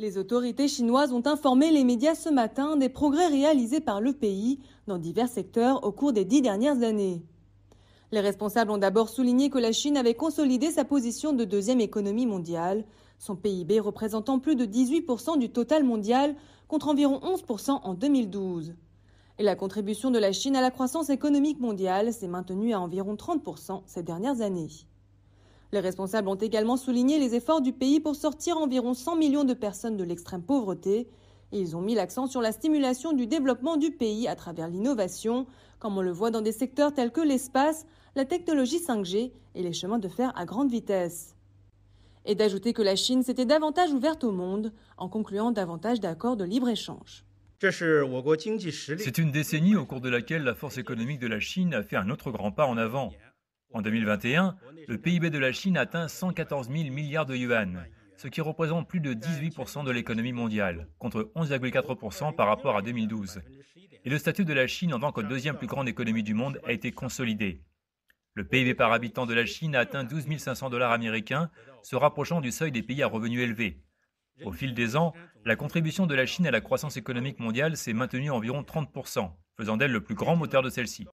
Les autorités chinoises ont informé les médias ce matin des progrès réalisés par le pays dans divers secteurs au cours des dix dernières années. Les responsables ont d'abord souligné que la Chine avait consolidé sa position de deuxième économie mondiale, son PIB représentant plus de 18% du total mondial contre environ 11% en 2012. Et la contribution de la Chine à la croissance économique mondiale s'est maintenue à environ 30% ces dernières années. Les responsables ont également souligné les efforts du pays pour sortir environ 100 millions de personnes de l'extrême pauvreté. Ils ont mis l'accent sur la stimulation du développement du pays à travers l'innovation, comme on le voit dans des secteurs tels que l'espace, la technologie 5G et les chemins de fer à grande vitesse. Et d'ajouter que la Chine s'était davantage ouverte au monde en concluant davantage d'accords de libre-échange. C'est une décennie au cours de laquelle la force économique de la Chine a fait un autre grand pas en avant. En 2021, le PIB de la Chine atteint 114 000 milliards de yuan, ce qui représente plus de 18% de l'économie mondiale, contre 11,4% par rapport à 2012. Et le statut de la Chine en tant que deuxième plus grande économie du monde a été consolidé. Le PIB par habitant de la Chine a atteint 12 500 dollars américains, se rapprochant du seuil des pays à revenus élevés. Au fil des ans, la contribution de la Chine à la croissance économique mondiale s'est maintenue à environ 30%, faisant d'elle le plus grand moteur de celle-ci.